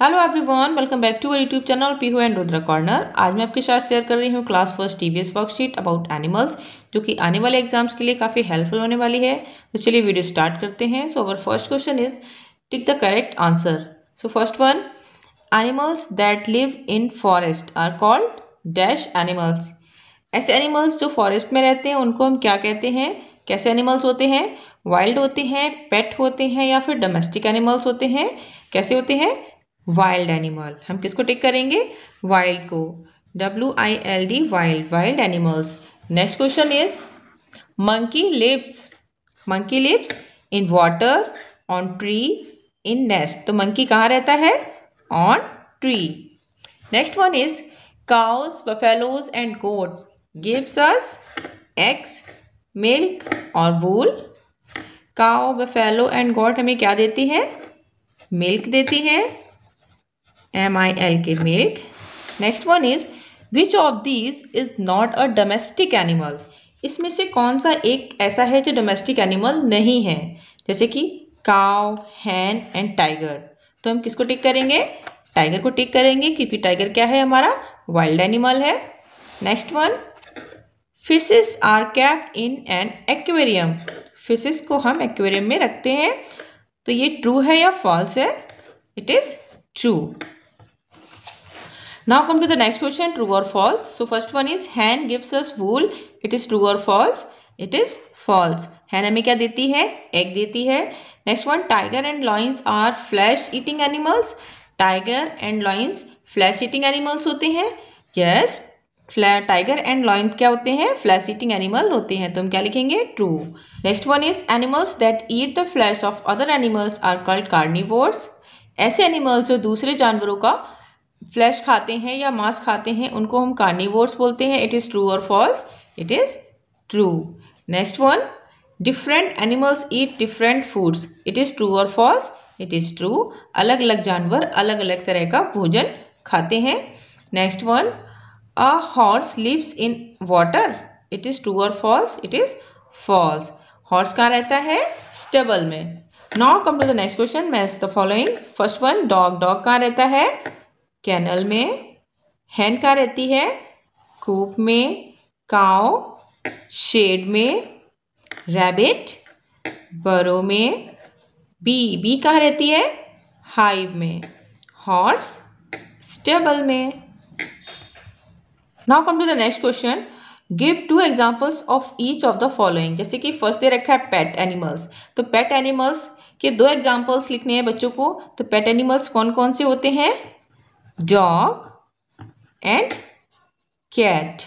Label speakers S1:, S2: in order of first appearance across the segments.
S1: hello everyone welcome back to our YouTube channel Pihu and Rudra corner आज मैं आपके साथ शेयर कर रही हूँ class first TVS worksheet about animals जो कि आने वाले एग्जाम्स के लिए काफ़ी हेल्पफुल होने वाली है तो चलिए वीडियो स्टार्ट करते हैं so our first question is tick the correct answer so first one animals that live in forest are called dash animals ऐसे एनिमल्स जो फॉरेस्ट में रहते हैं उनको हम क्या कहते हैं कैसे एनिमल्स होते हैं वाइल्ड होते हैं पेट होते हैं या फिर डोमेस्टिक एनिमल्स होते हैं कैसे होते हैं वाइल्ड एनिमल हम किसको टिक करेंगे वाइल्ड को W I L D wild wild animals next question is monkey lives monkey lives in water on tree in nest तो मंकी कहाँ रहता है on tree next one is cows buffaloes and goat gives us eggs, milk और wool cow buffalo and गोट हमें क्या देती है milk देती है एम आई एल के milk next one is which of these is not a domestic animal इसमें से कौन सा एक ऐसा है जो डोमेस्टिक एनिमल नहीं है जैसे कि काव हैन एंड टाइगर तो हम किसको टिक करेंगे टाइगर को टिक करेंगे क्योंकि टाइगर क्या है हमारा वाइल्ड एनिमल है next one fishes are kept in an aquarium fishes को हम एक्वेरियम में रखते हैं तो ये ट्रू है या फॉल्स है it is true now come to the next question true or false so first one is hen gives us wool it is true or false it is false hen हमें क्या देती है egg देती है next one tiger and lions are flesh eating animals tiger and lions flesh eating animals होते हैं yes tiger and lion क्या होते हैं फ्लैश ईटिंग एनिमल होते हैं तो हम क्या लिखेंगे true next one is animals that eat the flesh of other animals are called carnivores ऐसे एनिमल्स जो दूसरे जानवरों का फ्लैश खाते हैं या मांस खाते हैं उनको हम कार्निवोर्स बोलते हैं इट इज़ ट्रू और false it is true next one different animals eat different foods it is true और फॉल्स इट इज़ ट्रू अलग अलग जानवर अलग अलग तरह का भोजन खाते हैं next one a horse lives in water it is true और false it is false horse कहाँ रहता है स्टेबल में now come to the next question match the following first one dog dog कहाँ रहता है कैनल में हैन कहाँ रहती है कूप में काओ शेड में रैबिट बरो में बी बी कहाँ रहती है हाइव में हॉर्स स्टेबल में now come to the next question give two examples of each of the following जैसे कि फर्स्ट दे रखा है पेट एनिमल्स तो पेट एनिमल्स के दो एग्जाम्पल्स लिखने हैं बच्चों को तो पेट एनिमल्स कौन कौन से होते हैं dog and cat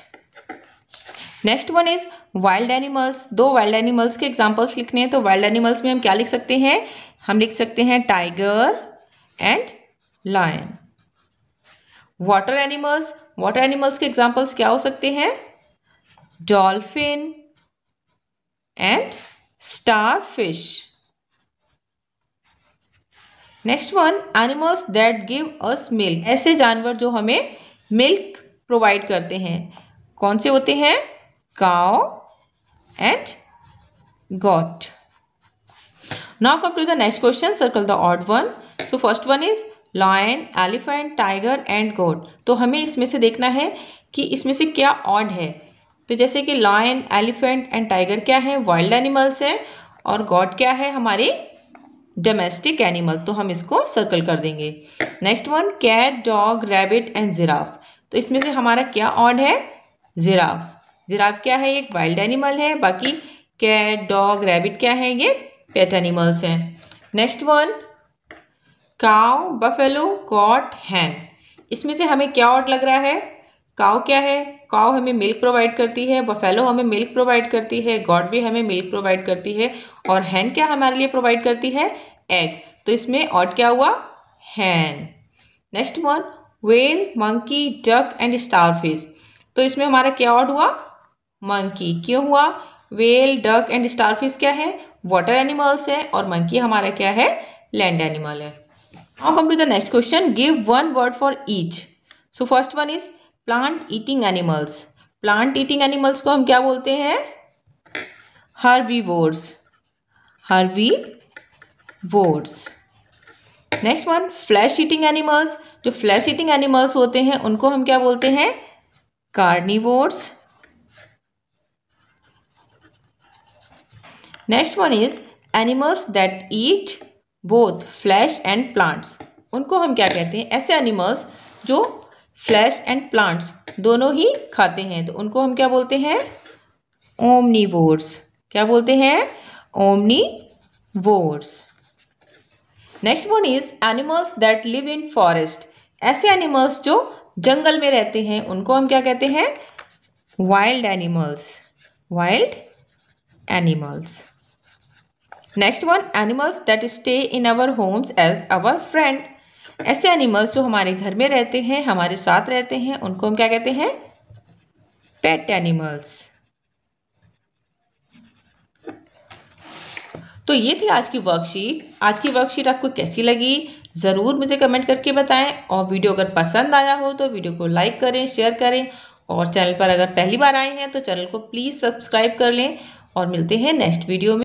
S1: next one is wild animals दो वाइल्ड एनिमल्स के एग्जाम्पल्स लिखने हैं तो वाइल्ड एनिमल्स में हम क्या लिख सकते हैं हम लिख सकते हैं tiger and lion water animals water animals के एग्जाम्पल्स क्या हो सकते हैं dolphin and starfish next one animals that give us milk ऐसे जानवर जो हमें मिल्क प्रोवाइड करते हैं कौन से होते हैं cow and goat now come to the next question circle the odd one so first one is lion elephant tiger and goat तो हमें इसमें से देखना है कि इसमें से क्या ऑड है तो जैसे कि लॉयन एलिफेंट एंड टाइगर क्या है वाइल्ड एनिमल्स हैं और गॉड क्या है हमारी डोमेस्टिक एनिमल तो हम इसको सर्कल कर देंगे next one cat dog rabbit and giraffe तो इसमें से हमारा क्या ऑड है जिराफ जिराफ क्या है एक वाइल्ड एनिमल है बाकी कैट डॉग रैबिट क्या है ये पेट एनिमल्स हैं next one cow buffalo goat hen इसमें से हमें क्या ऑड लग रहा है काओ क्या है काव हमें मिल्क प्रोवाइड करती है बफेलो हमें मिल्क प्रोवाइड करती है गॉड भी हमें मिल्क प्रोवाइड करती है और हैन क्या हमारे लिए प्रोवाइड करती है एग तो इसमें ऑट क्या हुआ hen next one whale monkey duck and fish तो इसमें हमारा क्या ऑट हुआ मंकी क्यों हुआ वेल डक एंड फिश क्या है वाटर एनिमल्स है और मंकी हमारा क्या है लैंड एनिमल है now come to the next question give one word for each so first one is plant eating animals plant eating animals को हम क्या बोलते हैं herbivores vores next one flesh eating animals जो फ्लैश ईटिंग एनिमल्स होते हैं उनको हम क्या बोलते हैं carnivores next one is animals that eat both flesh and plants उनको हम क्या कहते हैं ऐसे एनिमल्स जो फ्लैश एंड प्लांट्स दोनों ही खाते हैं तो उनको हम क्या बोलते हैं ओमनी क्या बोलते हैं omni next one is animals that live in forest ऐसे एनिमल्स जो जंगल में रहते हैं उनको हम क्या कहते हैं wild animals wild animals next one animals that stay in our homes as our friend ऐसे एनिमल्स जो हमारे घर में रहते हैं हमारे साथ रहते हैं उनको हम क्या कहते हैं पेट एनिमल्स तो ये थी आज की वर्कशीट आज की वर्कशीट आपको कैसी लगी ज़रूर मुझे कमेंट करके बताएं और वीडियो अगर पसंद आया हो तो वीडियो को लाइक करें शेयर करें और चैनल पर अगर पहली बार आए हैं तो चैनल को प्लीज़ सब्सक्राइब कर लें और मिलते हैं नेक्स्ट वीडियो में